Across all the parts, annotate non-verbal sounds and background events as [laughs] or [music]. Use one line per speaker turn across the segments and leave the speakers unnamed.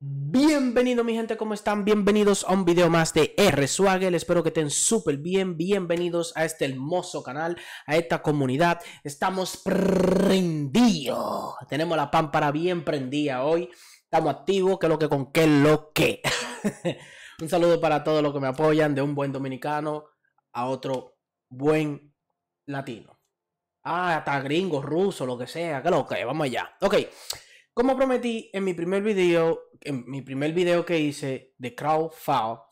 Bienvenido mi gente, ¿cómo están? Bienvenidos a un video más de R Swaggle, espero que estén súper bien, bienvenidos a este hermoso canal, a esta comunidad, estamos prendidos, tenemos la pámpara bien prendida hoy, estamos activos, que lo que con qué lo que. [laughs] un saludo para todos los que me apoyan, de un buen dominicano a otro buen latino. Ah, hasta gringo, ruso, lo que sea, que lo que, vamos allá. Ok. Como prometí en mi primer video, en mi primer video que hice de CrowdFowl,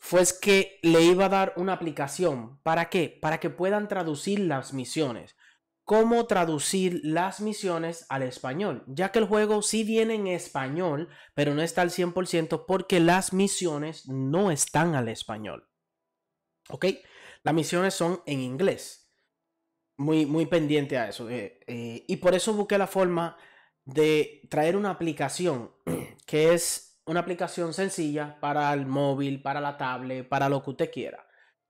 fue que le iba a dar una aplicación. ¿Para qué? Para que puedan traducir las misiones. Cómo traducir las misiones al español, ya que el juego sí viene en español, pero no está al 100% porque las misiones no están al español. ¿Ok? Las misiones son en inglés. Muy, muy pendiente a eso. Eh, eh, y por eso busqué la forma de traer una aplicación [clears throat] que es una aplicación sencilla para el móvil, para la tablet, para lo que usted quiera.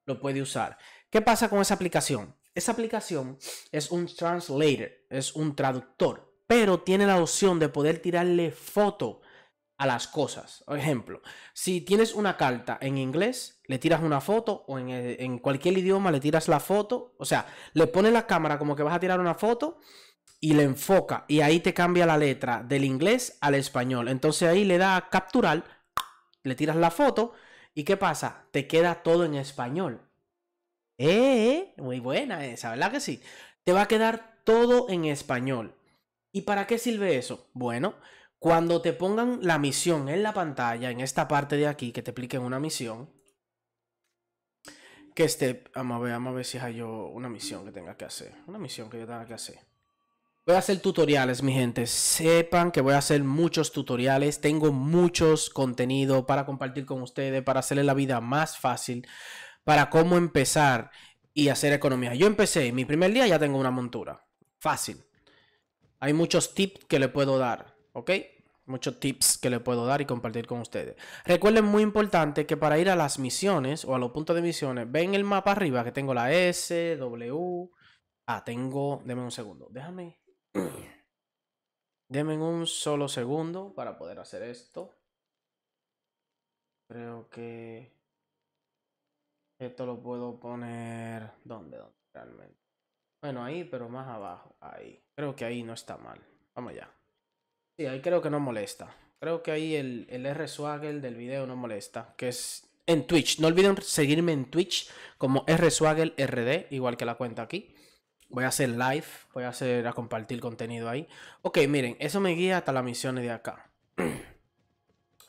Lo puede usar. ¿Qué pasa con esa aplicación? Esa aplicación es un translator, es un traductor, pero tiene la opción de poder tirarle foto a las cosas. Por ejemplo, si tienes una carta en inglés, le tiras una foto o en, eh, en cualquier idioma le tiras la foto, o sea, le pones la cámara como que vas a tirar una foto y le enfoca y ahí te cambia la letra del inglés al español. Entonces ahí le da capturar, le tiras la foto y ¿qué pasa? Te queda todo en español. Eh, muy buena esa, ¿verdad que sí? Te va a quedar todo en español. ¿Y para qué sirve eso? Bueno, cuando te pongan la misión en la pantalla, en esta parte de aquí, que te expliquen una misión, que esté, vamos a ver, vamos a ver si hay yo una misión que tenga que hacer, una misión que yo tenga que hacer. Voy a hacer tutoriales, mi gente. Sepan que voy a hacer muchos tutoriales. Tengo muchos contenidos para compartir con ustedes, para hacerles la vida más fácil, para cómo empezar y hacer economía. Yo empecé, mi primer día ya tengo una montura. Fácil. Hay muchos tips que le puedo dar, ¿ok? Muchos tips que le puedo dar y compartir con ustedes. Recuerden muy importante que para ir a las misiones o a los puntos de misiones, ven el mapa arriba que tengo la S, W. Ah, tengo, deme un segundo, déjame Denme un solo segundo para poder hacer esto. Creo que... Esto lo puedo poner... ¿Dónde? ¿Dónde? Realmente. Bueno, ahí, pero más abajo. Ahí. Creo que ahí no está mal. Vamos ya. Sí, ahí creo que no molesta. Creo que ahí el, el r del video no molesta. Que es en Twitch. No olviden seguirme en Twitch como R-Swagger RD, igual que la cuenta aquí. Voy a hacer live, voy a hacer a compartir contenido ahí. Ok, miren, eso me guía hasta las misiones de acá. [clears throat]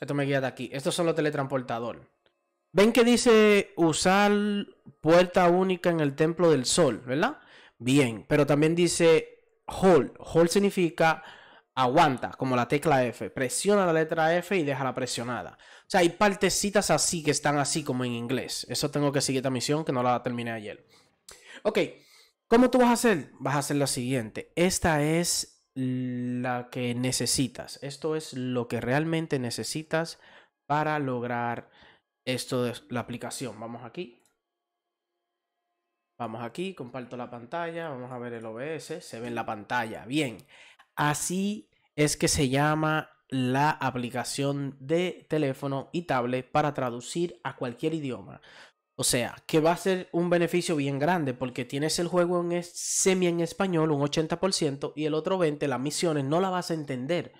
Esto me guía de aquí. Estos son los teletransportadores. Ven que dice usar puerta única en el templo del sol, ¿verdad? Bien, pero también dice hold. Hold significa aguanta, como la tecla F. Presiona la letra F y déjala presionada. O sea, hay partecitas así que están así como en inglés. Eso tengo que seguir esta misión que no la terminé ayer. Ok. ¿Cómo tú vas a hacer? Vas a hacer lo siguiente. Esta es la que necesitas. Esto es lo que realmente necesitas para lograr esto de la aplicación. Vamos aquí. Vamos aquí, comparto la pantalla, vamos a ver el OBS, se ve en la pantalla. Bien, así es que se llama la aplicación de teléfono y tablet para traducir a cualquier idioma. O sea, que va a ser un beneficio bien grande porque tienes el juego en semi en español, un 80%, y el otro 20%, las misiones, no la vas a entender.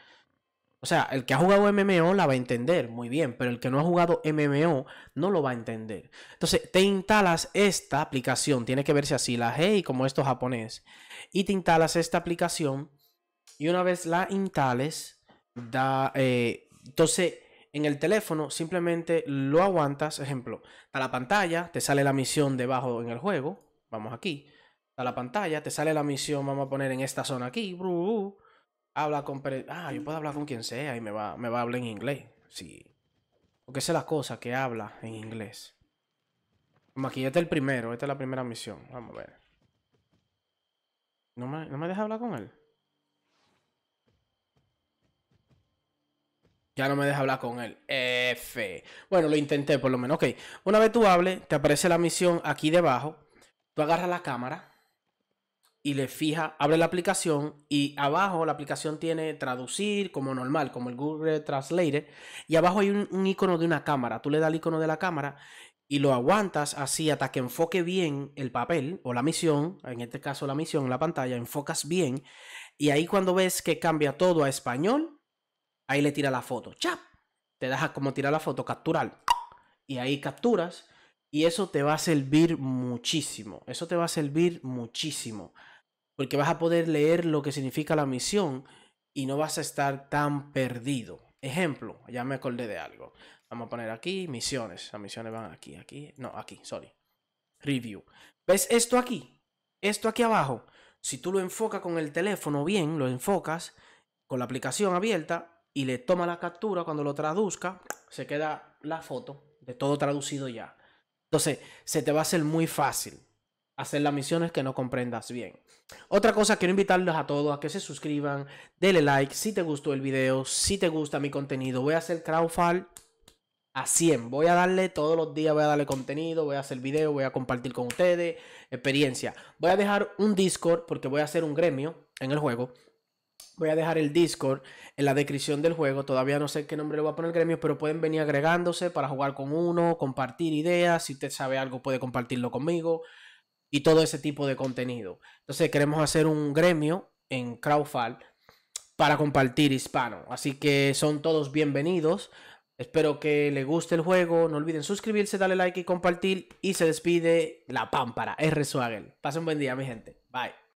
O sea, el que ha jugado MMO la va a entender muy bien, pero el que no ha jugado MMO no lo va a entender. Entonces, te instalas esta aplicación, tiene que verse así, la Hey, como esto japonés, y te instalas esta aplicación, y una vez la instales, da, eh, entonces en el teléfono simplemente lo aguantas. Ejemplo, está la pantalla, te sale la misión debajo en el juego. Vamos aquí. Está la pantalla, te sale la misión, vamos a poner en esta zona aquí. habla con... Ah, yo puedo hablar con quien sea y me va, me va a hablar en inglés. Sí. Porque esa es la cosa que habla en inglés. Vamos aquí, este es el primero. Esta es la primera misión. Vamos a ver. ¿No me, no me deja hablar con él? Ya no me deja hablar con él. F. Bueno, lo intenté por lo menos. Ok. Una vez tú hables, te aparece la misión aquí debajo. Tú agarras la cámara y le fijas, abre la aplicación y abajo la aplicación tiene traducir como normal, como el Google Translate. Y abajo hay un, icono de una cámara. Tú le das el icono de la cámara y lo aguantas así hasta que enfoque bien el papel o la misión, en este caso la misión la pantalla, enfocas bien y ahí cuando ves que cambia todo a español, ahí le tira la foto. ¡Chap! Te deja como tirar la foto, Captural. Y ahí capturas. Y eso te va a servir muchísimo. Eso te va a servir muchísimo. Porque vas a poder leer lo que significa la misión y no vas a estar tan perdido. Ejemplo, ya me acordé de algo. Vamos a poner aquí misiones. Las misiones van aquí, aquí. No, aquí, sorry. Review. ¿Ves esto aquí? Esto aquí abajo. Si tú lo enfocas con el teléfono bien, lo enfocas con la aplicación abierta, y le toma la captura, cuando lo traduzca, se queda la foto de todo traducido ya. Entonces, se te va a hacer muy fácil hacer las misiones que no comprendas bien. Otra cosa, quiero invitarles a todos a que se suscriban, denle like si te gustó el video, si te gusta mi contenido. Voy a hacer crowdfunding a 100. Voy a darle todos los días, voy a darle contenido, voy a hacer video, voy a compartir con ustedes experiencia. Voy a dejar un Discord porque voy a hacer un gremio en el juego. Voy a dejar el Discord en la descripción del juego. Todavía no sé qué nombre le voy a poner el gremio, pero pueden venir agregándose para jugar con uno, compartir ideas. Si usted sabe algo, puede compartirlo conmigo y todo ese tipo de contenido. Entonces, queremos hacer un gremio en Crowfall para compartir hispano. Así que son todos bienvenidos. Espero que les guste el juego. No olviden suscribirse, darle like y compartir. Y se despide la pámpara, R. Swagel. Pasen buen día, mi gente. Bye.